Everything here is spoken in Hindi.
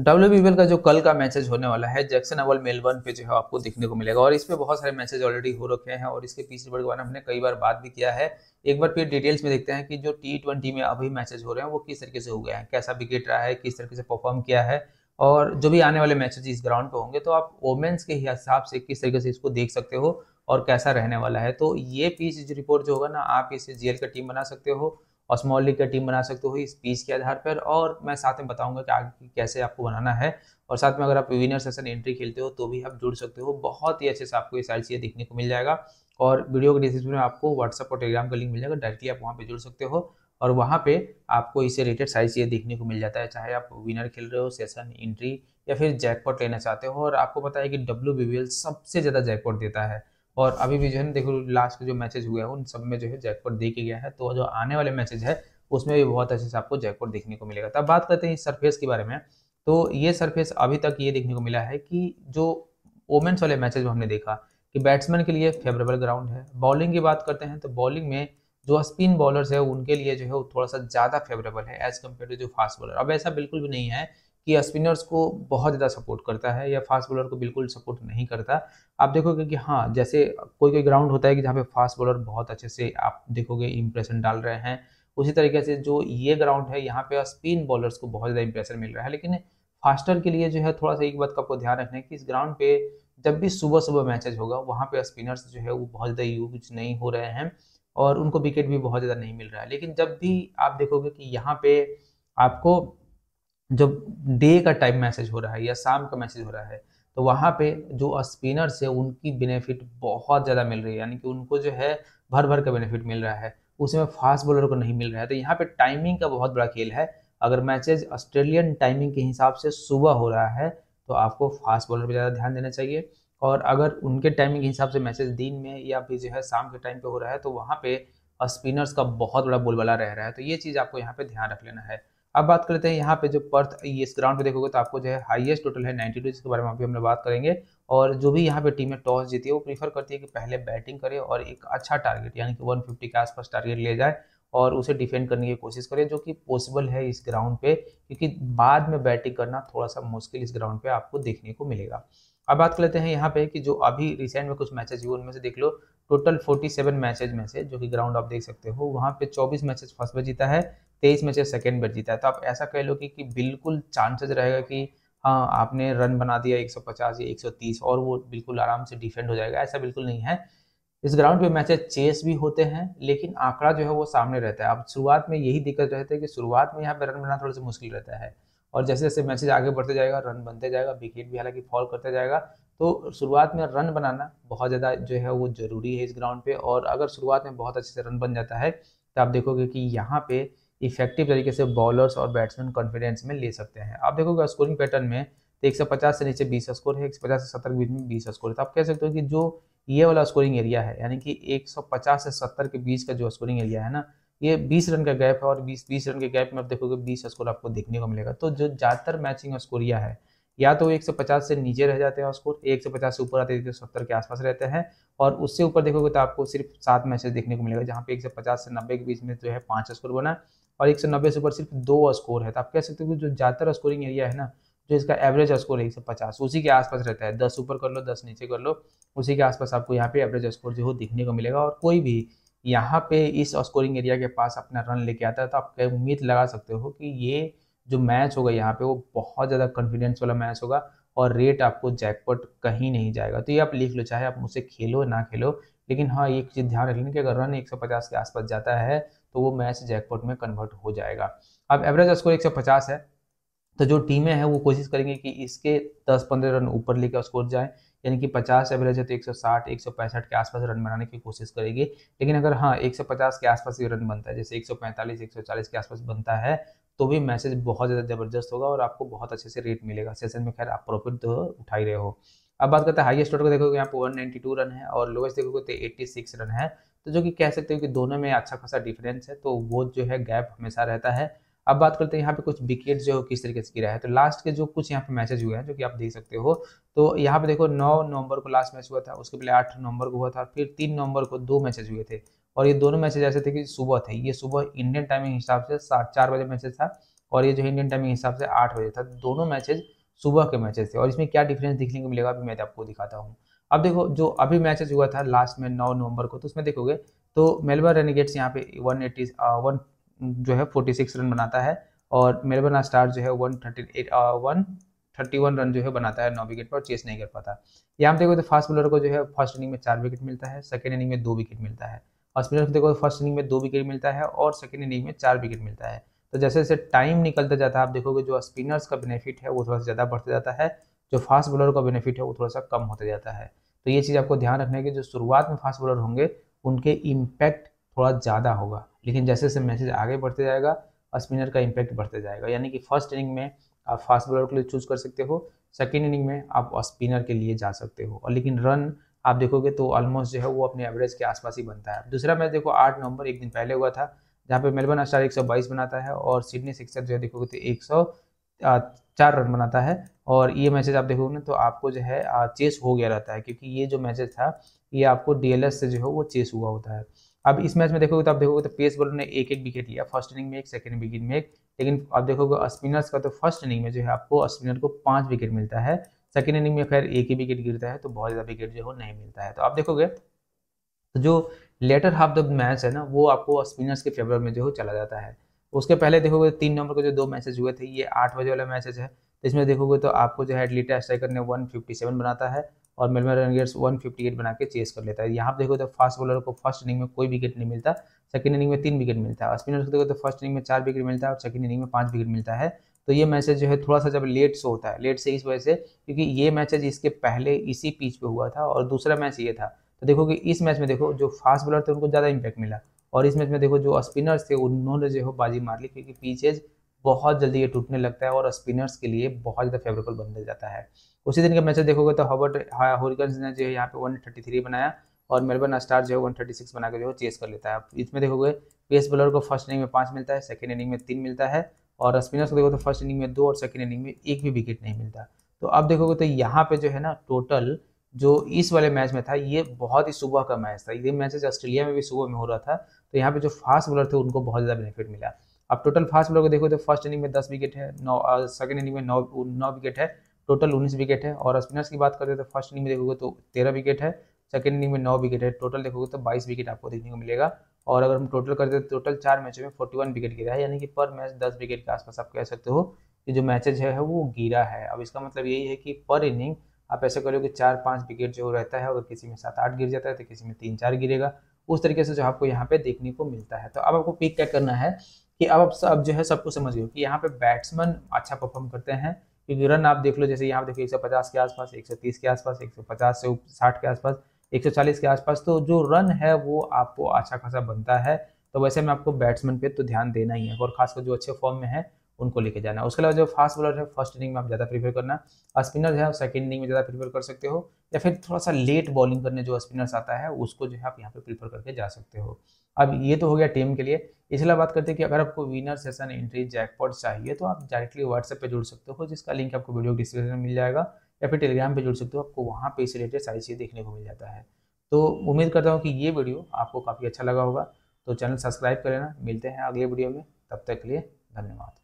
डब्ल्यू का जो कल का मैचेज होने वाला है जैक्सन अवल मेलबर्न पे जो है आपको देखने को मिलेगा और इस पर बहुत सारे मैचेज ऑलरेडी हो रखे हैं और इसके पीछे बड़े बारे में हमने कई बार बात भी किया है एक बार फिर डिटेल्स में देखते हैं कि जो टी ट्वेंटी में अभी मैचेज हो रहे हैं वो किस तरीके से हो गया है कैसा विकेट रहा है किस तरीके से परफॉर्म किया है और जो भी आने वाले मैचेज इस ग्राउंड पे होंगे तो आप वोमेंस के हिसाब से किस तरीके से इसको देख सकते हो और कैसा रहने वाला है तो ये पीच रिपोर्ट जो होगा ना आप इसे जीएल का टीम बना सकते हो और स्मॉल लीग का टीम बना सकते हो इस पीच के आधार पर और मैं साथ में बताऊंगा कि आगे कैसे आपको बनाना है और साथ में अगर आप विनर सेशन एंट्री खेलते हो तो भी आप जुड़ सकते हो बहुत ही अच्छे से आपको ये सारी चीज़ें देखने को मिल जाएगा और वीडियो के डिस्क्रिप्शन में आपको व्हाट्सअप और टेलीग्राम का लिंक मिल जाएगा डायरेक्टली आप वहाँ पर जुड़ सकते हो और वहाँ पे आपको इससे रिलेटेड सारी चीज़ें देखने को मिल जाता है चाहे आप विनर खेल रहे हो सेशन एंट्री या फिर जैकपॉट लेना चाहते हो और आपको पता है कि डब्ल्यू सबसे ज़्यादा जैकपॉट देता है और अभी भी जो है देखो लास्ट के जो मैचेज हुए हैं उन सब में जो है जैकपॉट देखे गया है तो जो आने वाले मैचेज है उसमें भी बहुत अच्छे से आपको जैकपॉट देखने को मिलेगा तब तो बात करते हैं इस सरफेस के बारे में तो ये सरफेस अभी तक ये देखने को मिला है कि जो ओमेंस वाले मैचेज में हमने देखा कि बैट्समैन के लिए फेवरेबल ग्राउंड है बॉलिंग की बात करते हैं तो बॉलिंग में जो स्पिन बॉलर्स है उनके लिए जो है वो थोड़ा सा ज़्यादा फेवरेबल है एज कम्पेयर टू जो फास्ट बॉलर अब ऐसा बिल्कुल भी नहीं है कि स्पिनर्स को बहुत ज़्यादा सपोर्ट करता है या फास्ट बॉलर को बिल्कुल सपोर्ट नहीं करता आप देखोगे कि हाँ जैसे कोई कोई ग्राउंड होता है कि जहाँ पे फास्ट बॉलर बहुत अच्छे से आप देखोगे इम्प्रेशन डाल रहे हैं उसी तरीके से जो ये ग्राउंड है यहाँ पे स्पिन बॉलर्स को बहुत ज़्यादा इम्प्रेशन मिल रहा है लेकिन फास्टर के लिए जो है थोड़ा सा एक बात का आपको ध्यान रखना है कि इस ग्राउंड पे जब भी सुबह सुबह मैचेज होगा वहाँ पे स्पिनर्स जो है वो बहुत ज़्यादा यूज नहीं हो रहे हैं और उनको विकेट भी बहुत ज़्यादा नहीं मिल रहा है लेकिन जब भी आप देखोगे कि यहाँ पे आपको जब डे का टाइम मैसेज हो रहा है या शाम का मैसेज हो रहा है तो वहाँ पे जो स्पिनर्स है उनकी बेनिफिट बहुत ज़्यादा मिल रही है यानी कि उनको जो है भर भर का बेनिफिट मिल रहा है उसमें फास्ट बॉलर को नहीं मिल रहा है तो यहाँ पे टाइमिंग का बहुत बड़ा खेल है अगर मैचेज ऑस्ट्रेलियन टाइमिंग के हिसाब से सुबह हो रहा है तो आपको फास्ट बॉलर पर ज़्यादा ध्यान देना चाहिए और अगर उनके टाइमिंग के हिसाब से मैसेज दिन में या फिर जो है शाम के टाइम पर हो रहा है तो वहाँ पर स्पिनर्स का बहुत बड़ा बोलबला रह रहा है तो ये चीज़ आपको यहाँ पर ध्यान रख लेना है अब बात करते हैं यहाँ पे जो पर्थ इस ग्राउंड पे देखोगे तो आपको जो है हाईएस्ट टोटल है 92 जिसके बारे में अभी हम लोग बात करेंगे और जो भी यहाँ पे टीमें टॉस जीती है वो प्रीफर करती है कि पहले बैटिंग करे और एक अच्छा टारगेट यानी कि 150 के आसपास टारगेट ले जाए और उसे डिफेंड करने की कोशिश करे जो कि पॉसिबल है इस ग्राउंड पे क्योंकि बाद में बैटिंग करना थोड़ा सा मुश्किल इस ग्राउंड पे आपको देखने को मिलेगा अब बात कर लेते हैं यहाँ पे कि जो अभी रिसेंट में कुछ मैचेज हुए उनमें से देख लो टोटल 47 मैचेज में से जो कि ग्राउंड आप देख सकते हो वहाँ पे 24 मैचेज फर्स्ट बार जीता है 23 मैचेज सेकेंड बार जीता है तो आप ऐसा कह लो कि, कि बिल्कुल चांसेज रहेगा कि हाँ आपने रन बना दिया 150 या 130 और वो बिल्कुल आराम से डिफेंड हो जाएगा ऐसा बिल्कुल नहीं है इस ग्राउंड पे मैचेज चेस भी होते हैं लेकिन आंकड़ा जो है वो सामने रहता है अब शुरुआत में यही दिक्कत रहती है कि शुरुआत में यहाँ पे रन बनाना थोड़ा सा मुश्किल रहता है और जैसे जैसे मैचेज आगे बढ़ते जाएगा रन बनते जाएगा विकेट भी हालांकि फॉल करते जाएगा तो शुरुआत में रन बनाना बहुत ज़्यादा जो है वो ज़रूरी है इस ग्राउंड पे और अगर शुरुआत में बहुत अच्छे से रन बन जाता है तो आप देखोगे कि यहाँ पे इफेक्टिव तरीके से बॉलर्स और बैट्समैन कॉन्फिडेंस में ले सकते हैं आप देखोगे स्कोरिंग पैटर्न में तो एक सौ पचास से नीचे बीस स्कोर है एक सौ पचास से सत्तर के बीच में बीस स्कोर है तो आप कह सकते हो कि जो ये वाला स्कोरिंग एरिया है यानी कि एक सौ पचास से सत्तर के बीच का जो स्कोरिंग एरिया है ना ये 20 रन का गैप है और 20 20 रन के गैप में आप देखोगे 20 स्कोर आपको देखने को मिलेगा तो जो ज़्यादातर मैचिंग स्कोरिया है या तो एक सौ पचास से नीचे रह जाते हैं और स्कोर एक सौ पचास से ऊपर आते हैं एक सौ सत्तर के आसपास रहते हैं और उससे ऊपर देखोगे तो आपको सिर्फ सात मैचेस देखने को मिलेगा जहाँ पे एक सौ पचास से नब्बे के बीच में जो है पाँच स्कोर बना और एक सौ नब्बे से ऊपर सिर्फ दो स्कोर है तो आप कह सकते हो जो ज़्यादातर स्कोरिंग एरिया है ना जो इसका एवरेज स्कोर है एक सौ पचास उसी के आसपास रहता है दस ऊपर कर लो दस नीचे कर लो उसी के आसपास आपको यहाँ पे एवरेज स्कोर जो हो दिखने को मिलेगा और कोई भी यहाँ पे इस स्कोरिंग एरिया के पास अपना रन लेके आता है तो आप उम्मीद लगा सकते हो कि ये जो मैच होगा यहाँ पे वो बहुत ज़्यादा कॉन्फिडेंस वाला मैच होगा और रेट आपको जैकपॉट कहीं नहीं जाएगा तो ये आप लिख लो चाहे आप मुझसे खेलो ना खेलो लेकिन हाँ एक चीज़ ध्यान रख लेंगे कि अगर रन 150 के आसपास जाता है तो वो मैच जैकपॉट में कन्वर्ट हो जाएगा अब एवरेज स्कोर 150 है तो जो टीमें हैं वो कोशिश करेंगे कि इसके 10-15 रन ऊपर लेकर स्कोर जाए यानी कि 50 एवरेज है तो 160 165 के आसपास रन बनाने की कोशिश करेगी लेकिन अगर हाँ 150 के आसपास ये रन बनता है जैसे 145 140 के आसपास बनता है तो भी मैसेज बहुत ज़्यादा ज़बरदस्त होगा और आपको बहुत अच्छे से रेट मिलेगा सेशन में खैर आप प्रॉफिट तो उठा ही रहे हो अब बात करते हैं हाइएस्ट ऑर्डर को देखोगे यहाँ पर वन रन है और लोएस्ट देखोगे तो एट्टी रन है तो जो कि कह सकते हो कि दोनों में अच्छा खासा डिफरेंस है तो वो जो है गैप हमेशा रहता है अब बात करते हैं यहाँ पे कुछ विकेट जो है किस तरीके से गिरा है तो लास्ट के जो कुछ यहाँ पे मैचेज हुए हैं जो कि आप देख सकते हो तो यहाँ पे देखो नौ नवंबर को लास्ट मैच हुआ था उसके पहले आठ नवंबर को हुआ था फिर तीन नवंबर को दो मैचेज हुए थे और ये दोनों मैचेज ऐसे थे कि सुबह थे ये सुबह इंडियन टाइमिंग हिसाब से सात चार बजे मैचेज था और ये जो इंडियन टाइमिंग हिसाब से आठ बजे था दोनों मैचेज सुबह के मैचेज थे और इसमें क्या डिफरेंस देखने को मिलेगा अभी मैं आपको दिखाता हूँ अब देखो जो अभी मैचेज हुआ था लास्ट में नौ नवंबर को तो उसमें देखोगे तो मेलबर्न रेनिगेट्स यहाँ पे वन एटी वन जो है 46 रन बनाता है और मेलबर्न स्टार जो है one thirty eight one thirty one run जो है बनाता है नौ विकेट पर चेस नहीं कर पाता यहाँ पर देखो तो फास्ट बॉलर को जो है फर्स्ट इनिंग में चार विकेट मिलता है सेकेंड इनिंग में दो विकेट मिलता है और स्पिनर को देखो फर्स्ट तो इनिंग में दो विकेट मिलता है और सेकेंड इनिंग में चार विकेट मिलता है तो जैसे जैसे टाइम निकलता जाता है आप देखोगे जो स्पिनर्स का बेनिफिट है वो थोड़ा सा ज़्यादा बढ़ता जाता है जो फास्ट बॉलर का बेनिफिट है वो थोड़ा सा कम होता जाता है तो ये चीज़ आपको ध्यान रखना है कि जो शुरुआत में फास्ट बॉलर होंगे उनके इम्पैक्ट थोड़ा ज़्यादा होगा लेकिन जैसे जैसे मैसेज आगे बढ़ते जाएगा स्पिनर का इम्पैक्ट बढ़ते जाएगा यानी कि फर्स्ट इनिंग में आप फास्ट बॉलर के लिए चूज कर सकते हो सेकेंड इनिंग में आप स्पिनर के लिए जा सकते हो और लेकिन रन आप देखोगे तो ऑलमोस्ट जो है वो अपने एवरेज के आसपास ही बनता है दूसरा मैच देखो आठ नवंबर एक दिन पहले हुआ था जहाँ पे मेलबर्न स्टार एक बनाता है और सिडनी सिक्सर जो है देखोगे तो एक सौ चार रन बनाता है और ये मैसेज आप देखोगे ना तो आपको जो है चेस हो गया रहता है क्योंकि ये जो मैसेज था ये आपको डीएलएस से जो है वो चेस हुआ होता है अब इस मैच में देखोगे तो आप देखोगे तो पेस बॉलर ने एक एक विकेट लिया फर्स्ट इनिंग में एक सेकंड विकेट में एक लेकिन आप देखोगे स्पिनर्स का तो फर्स्ट इनिंग में जो है आपको स्पिनर को पांच विकेट मिलता है सेकेंड इनिंग में खैर एक ही विकेट गिरता है तो बहुत ज़्यादा विकेट जो है नहीं मिलता है तो आप देखोगे तो जो लेटर हाफ द मैच है ना वो आपको स्पिनर्स के फेवर में जो है चला जाता है उसके पहले देखोगे तो तीन नंबर के जो दो मैसेज हुए थे ये आठ बजे वाला मैसेज है तो इसमें देखोगे तो आपको जो है एडलीटा स्ट्राइकर ने वन फिफ्टी सेवन बनाता है और वन रनगेट्स एट बना के चेस कर लेता है यहाँ देखो तो फास्ट बॉलर को फर्स्ट इनिंग में कोई विकेट नहीं मिलता सेकंड इनिंग में तीन विकेट मिलता है स्पिनर्स को देखो तो फर्स्ट इनिंग में चार विकेट मिलता है और सेकंड इनिंग में पाँच विकेट मिलता है तो ये मैसेज जो है थोड़ा सा जब लेट से होता है लेट से इस वजह से क्योंकि ये मैसेज इसके पहले इसी पीच पर हुआ था और दूसरा मैच ये था तो देखो कि इस मैच में देखो जो फास्ट बॉलर थे उनको ज़्यादा इम्पैक्ट मिला और इस मैच में देखो जो स्पिनर्स थे उन्होंने जो है बाजी मार ली क्योंकि पीचेज बहुत जल्दी ये टूटने लगता है और स्पिनर्स के लिए बहुत ज़्यादा फेवरेबल बन जाता है उसी दिन का मैच देखोगे तो हॉबर्ट होरिकन्स हाँ, ने जो है यहाँ पे वन थर्टी थ्री बनाया और मेलबर्न स्टार जो है वन थर्टी सिक्स बनाकर जो है चेस कर लेता है इसमें देखोगे पेस बॉलर को फर्स्ट इनिंग में पाँच मिलता है सेकेंड इनिंग में तीन मिलता है और स्पिनर्स को देखो तो फर्स्ट इनिंग में दो और सेकेंड इनिंग में एक भी विकेट नहीं मिलता तो अब देखोगे तो यहाँ पे जो है ना टोटल जो इस वाले मैच में था ये बहुत ही सुबह का मैच था ये मैचेज ऑस्ट्रेलिया में भी सुबह में हो रहा था तो यहाँ पे जो फास्ट बॉलर थे उनको बहुत ज़्यादा बेनिफिट मिला अब टोटल फास्ट बॉलर को देखो तो फर्स्ट इनिंग में दस विकेट है नौ सेकेंड इनिंग में नौ नौ विकेट है टोटल उन्नीस विकेट है और स्पिनर्स की बात करें तो फर्स्ट इनिंग में देखोगे तो तेरह विकेट है सेकेंड इनिंग में नौ विकेट है टोटल देखोगे तो बाईस विकेट आपको देखने को मिलेगा और अगर हम टोटल करते हैं तो टोटल चार मैचों में फोर्टी वन विकेट गिरा है यानी कि पर मैच दस विकेट के आसपास आप कह सकते हो कि जो मैचेज है वो गिरा है अब इसका मतलब यही है कि पर इनिंग आप ऐसे करो कि चार पाँच विकेट जो रहता है अगर किसी में सात आठ गिर जाता है तो किसी में तीन चार गिरेगा उस तरीके से जो आपको यहाँ पे देखने को मिलता है तो अब आपको पिक क्या करना है कि अब आप सब जो है सबको समझ गए कि यहाँ पे बैट्समैन अच्छा परफॉर्म करते हैं क्योंकि रन आप देख लो जैसे यहाँ देखो 150 के आसपास 130 के आसपास 150 से 60 के आसपास 140 के आसपास तो जो रन है वो आपको अच्छा खासा बनता है तो वैसे में आपको बैट्समैन पे तो ध्यान देना ही है और खासकर जो अच्छे फॉर्म में है उनको लेके जाना है उसके अलावा जो फास्ट बॉलर है फर्स्ट इनिंग में आप ज़्यादा प्रीफर करना स्पिनर है सेकंड सेकेंड इनिंग में ज़्यादा प्रीफर कर सकते हो या फिर थोड़ा सा लेट बॉलिंग करने जो स्पिनर्स आता है उसको जो है आप यहाँ पे प्रीफर करके जा सकते हो अब ये तो हो गया टीम के लिए इसलिए बात करते हैं कि अगर आपको विनर सेशन एंट्री जैकपॉट चाहिए तो आप डायरेक्टली व्हाट्सएप पे जुड़ सकते हो जिसका लिंक आपको वीडियो डिस्क्रिप्शन में मिल जाएगा या फिर टेलीग्राम पे जुड़ सकते हो आपको वहाँ पे इस रिलेटेड सारी चीज़ें देखने को मिल जाता है तो उम्मीद करता हूँ कि ये वीडियो आपको काफ़ी अच्छा लगा होगा तो चैनल सब्सक्राइब कर लेना मिलते हैं अगले वीडियो में तब तक के लिए धन्यवाद